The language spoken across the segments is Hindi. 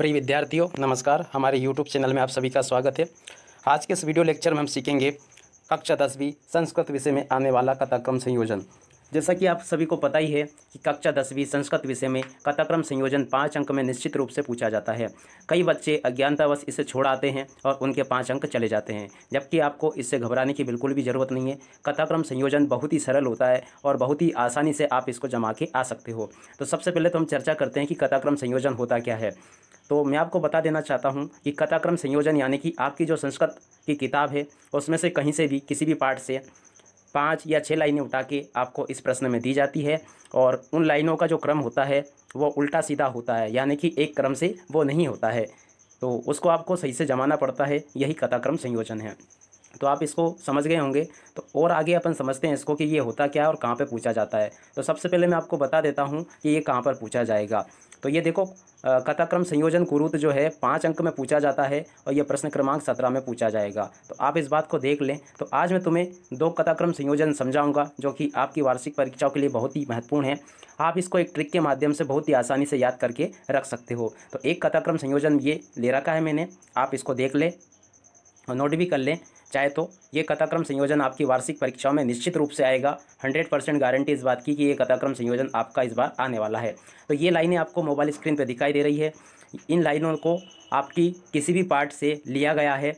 प्रिय विद्यार्थियों नमस्कार हमारे यूट्यूब चैनल में आप सभी का स्वागत है आज के इस वीडियो लेक्चर में हम सीखेंगे कक्षा दसवीं संस्कृत विषय में आने वाला कथाक्रम संयोजन जैसा कि आप सभी को पता ही है कि कक्षा दसवीं संस्कृत विषय में कथाक्रम संयोजन पाँच अंक में निश्चित रूप से पूछा जाता है कई बच्चे अज्ञानतावश इसे छोड़ आते हैं और उनके पाँच अंक चले जाते हैं जबकि आपको इससे घबराने की बिल्कुल भी ज़रूरत नहीं है कथाक्रम संयोजन बहुत ही सरल होता है और बहुत ही आसानी से आप इसको जमा के आ सकते हो तो सबसे पहले तो हम चर्चा करते हैं कि कथाक्रम संयोजन होता क्या है तो मैं आपको बता देना चाहता हूँ कि कथाक्रम संयोजन यानी कि आपकी जो संस्कृत की किताब है उसमें से कहीं से भी किसी भी पार्ट से पाँच या छः लाइनें उठा के आपको इस प्रश्न में दी जाती है और उन लाइनों का जो क्रम होता है वो उल्टा सीधा होता है यानी कि एक क्रम से वो नहीं होता है तो उसको आपको सही से जमाना पड़ता है यही कथाक्रम संयोजन है तो आप इसको समझ गए होंगे तो और आगे अपन समझते हैं इसको कि ये होता क्या है और कहाँ पे पूछा जाता है तो सबसे पहले मैं आपको बता देता हूँ कि ये कहाँ पर पूछा जाएगा तो ये देखो कथाक्रम संयोजन कुरूत जो है पाँच अंक में पूछा जाता है और ये प्रश्न क्रमांक सत्रह में पूछा जाएगा तो आप इस बात को देख लें तो आज मैं तुम्हें दो कथाक्रम संयोजन समझाऊँगा जो कि आपकी वार्षिक परीक्षाओं के लिए बहुत ही महत्वपूर्ण है आप इसको एक ट्रिक के माध्यम से बहुत ही आसानी से याद करके रख सकते हो तो एक कथाक्रम संयोजन ये ले रखा है मैंने आप इसको देख लें नोट भी कर लें चाहे तो ये कथाक्रम संयोजन आपकी वार्षिक परीक्षाओं में निश्चित रूप से आएगा 100 परसेंट गारंटी इस बात की कि ये कथाक्रम संयोजन आपका इस बार आने वाला है तो ये लाइनें आपको मोबाइल स्क्रीन पर दिखाई दे रही है इन लाइनों को आपकी किसी भी पार्ट से लिया गया है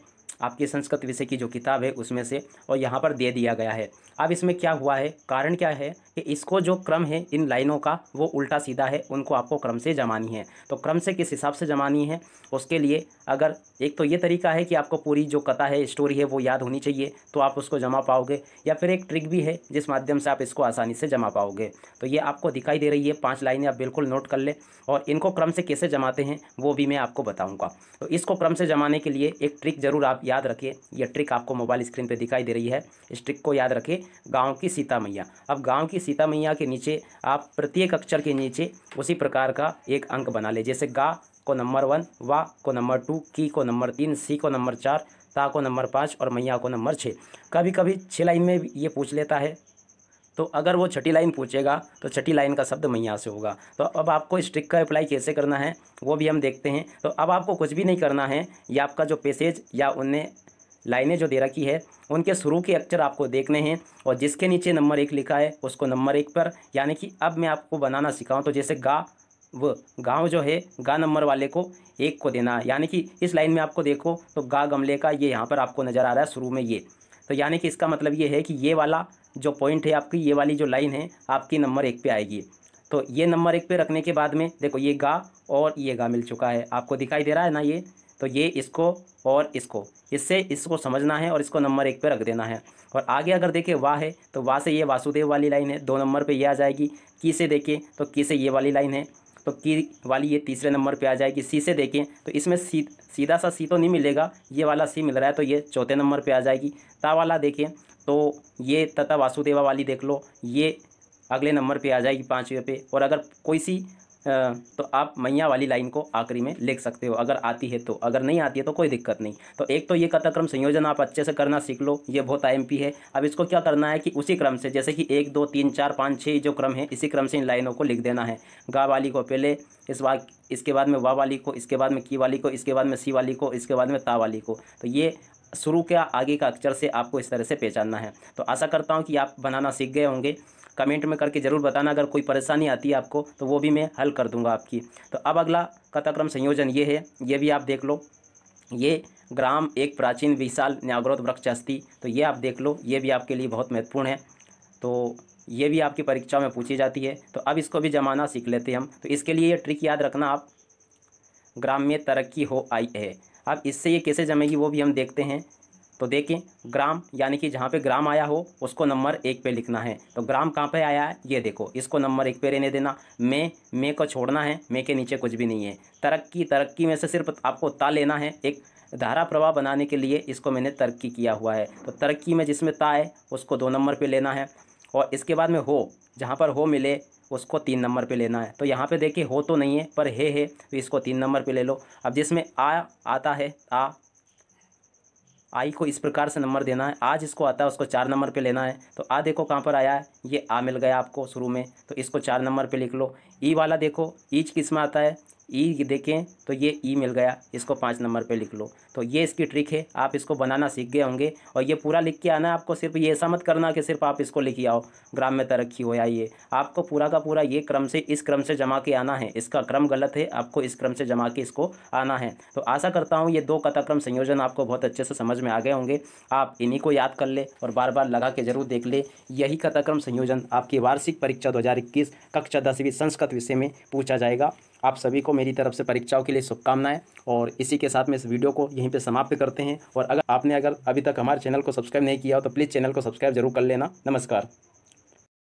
आपकी संस्कृत विषय की जो किताब है उसमें से और यहाँ पर दे दिया गया है अब इसमें क्या हुआ है कारण क्या है कि इसको जो क्रम है इन लाइनों का वो उल्टा सीधा है उनको आपको क्रम से जमानी है तो क्रम से किस हिसाब से जमानी है उसके लिए अगर एक तो ये तरीका है कि आपको पूरी जो कथा है स्टोरी है वो याद होनी चाहिए तो आप उसको जमा पाओगे या फिर एक ट्रिक भी है जिस माध्यम से आप इसको आसानी से जमा पाओगे तो ये आपको दिखाई दे रही है पाँच लाइनें आप बिल्कुल नोट कर लें और इनको क्रम से कैसे जमाते हैं वो भी मैं आपको बताऊँगा तो इसको क्रम से जमाने के लिए एक ट्रिक ज़रूर आप याद रखिए यह ट्रिक आपको मोबाइल स्क्रीन पर दिखाई दे रही है इस ट्रिक को याद रखिए गाँव की सीता मैया अब गाँव की सीता मैया के नीचे आप प्रत्येक अक्षर के नीचे उसी प्रकार का एक अंक बना ले जैसे गा को नंबर वन वा को नंबर टू की को नंबर तीन सी को नंबर चार ता को नंबर पाँच और मैया को नंबर छः कभी कभी छः लाइन में ये पूछ लेता है तो अगर वो छठी लाइन पूछेगा तो छठी लाइन का शब्द मैया से होगा तो अब आपको इस ट्रिक का अप्लाई कैसे करना है वो भी हम देखते हैं तो अब आपको कुछ भी नहीं करना है या आपका जो पैसेज या उनने लाइनें जो दे रखी है उनके शुरू के अक्षर आपको देखने हैं और जिसके नीचे नंबर एक लिखा है उसको नंबर एक पर यानी कि अब मैं आपको बनाना सिखाऊँ तो जैसे गा व गाँव जो है गा नंबर वाले को एक को देना है यानी कि इस लाइन में आपको देखो तो गा गमले का ये यहाँ पर आपको नज़र आ रहा है शुरू में ये तो यानी कि इसका मतलब ये है कि ये वाला जो पॉइंट है आपकी ये वाली जो लाइन है आपकी नंबर एक पे आएगी तो ये नंबर एक पे रखने के बाद में देखो ये गा और ये गा मिल चुका है आपको दिखाई दे रहा है ना ये तो ये इसको और इसको इससे इसको समझना है और इसको नंबर एक पे रख देना है और आगे अगर देखें वाह है तो वाह से ये वासुदेव वाली लाइन है दो नंबर पर ये आ जाएगी की से देखें तो की से ये वाली लाइन है तो की वाली ये तीसरे नंबर पर आ जाएगी सी से देखें तो इसमें सी सीधा सा सी तो नहीं मिलेगा ये वाला सी मिल रहा है तो ये चौथे नंबर पर आ जाएगी ता वाला देखें तो ये तथा वासुदेवा वाली देख लो ये अगले नंबर पे आ जाएगी पाँचवें पे और अगर कोई सी तो आप मैया वाली लाइन को आखिरी में लिख सकते हो अगर आती है तो अगर नहीं आती है तो कोई दिक्कत नहीं तो एक तो ये कथाक्रम संयोजन आप अच्छे से करना सीख लो ये बहुत आई है अब इसको क्या करना है कि उसी क्रम से जैसे कि एक दो तीन चार पाँच छः जो क्रम है इसी क्रम से इन लाइनों को लिख देना है गा वाली को पहले इस वा इसके बाद में वा वाली को इसके बाद में की वाली को इसके बाद में सी वाली को इसके बाद में ता वाली को तो ये शुरू का आगे का अक्षर से आपको इस तरह से पहचानना है तो आशा करता हूँ कि आप बनाना सीख गए होंगे कमेंट में करके ज़रूर बताना अगर कोई परेशानी आती है आपको तो वो भी मैं हल कर दूंगा आपकी तो अब अगला कथाक्रम संयोजन ये है ये भी आप देख लो ये ग्राम एक प्राचीन विशाल न्याग्रोत वृक्ष अस्थि तो ये आप देख लो ये भी आपके लिए बहुत महत्वपूर्ण है तो ये भी आपकी परीक्षा में पूछी जाती है तो अब इसको भी जमाना सीख लेते हैं हम तो इसके लिए ये ट्रिक याद रखना आप ग्राम में तरक्की हो आई है अब इससे ये कैसे जमेगी वो भी हम देखते हैं तो देखें ग्राम यानी कि जहाँ पे ग्राम आया हो उसको नंबर एक पे लिखना है तो ग्राम कहाँ पे आया है ये देखो इसको नंबर एक पे रहने देना मे मे को छोड़ना है मे के नीचे कुछ भी नहीं है तरक्की तरक्की में से सिर्फ आपको ता लेना है एक धारा प्रवाह बनाने के लिए इसको मैंने तरक्की किया हुआ है तो तरक्की में जिसमें ता है उसको दो नंबर पर लेना है और इसके बाद में हो जहाँ पर हो मिले उसको तीन नंबर पे लेना है तो यहाँ पे देखिए हो तो नहीं है पर हे है तो इसको तीन नंबर पे ले लो अब जिसमें आ आता है आ आई को इस प्रकार से नंबर देना है आज इसको आता है उसको चार नंबर पे लेना है तो आ देखो कहाँ पर आया है ये आ मिल गया आपको शुरू में तो इसको चार नंबर पे लिख लो ई वाला देखो ईच किस में आता है ई देखें तो ये ई मिल गया इसको पाँच नंबर पे लिख लो तो ये इसकी ट्रिक है आप इसको बनाना सीख गए होंगे और ये पूरा लिख के आना आपको सिर्फ ये ऐसा मत करना कि सिर्फ आप इसको लिख आओ ग्राम में तरक्की हो या ये आपको पूरा का पूरा ये क्रम से इस क्रम से जमा के आना है इसका क्रम गलत है आपको इस क्रम से जमा के इसको आना है तो आशा करता हूँ ये दो कथाक्रम संयोजन आपको बहुत अच्छे से समझ में आ गए होंगे आप इन्हीं को याद कर ले और बार बार लगा के ज़रूर देख ले यही कथाक्रम संयोजन आपकी वार्षिक परीक्षा दो कक्षा दसवीं संस्कृत विषय में पूछा जाएगा आप सभी को मेरी तरफ से परीक्षाओं के लिए शुभकामनाएं और इसी के साथ मैं इस वीडियो को यहीं पर समाप्त करते हैं और अगर आपने अगर अभी तक हमारे चैनल को सब्सक्राइब नहीं किया हो तो प्लीज़ चैनल को सब्सक्राइब जरूर कर लेना नमस्कार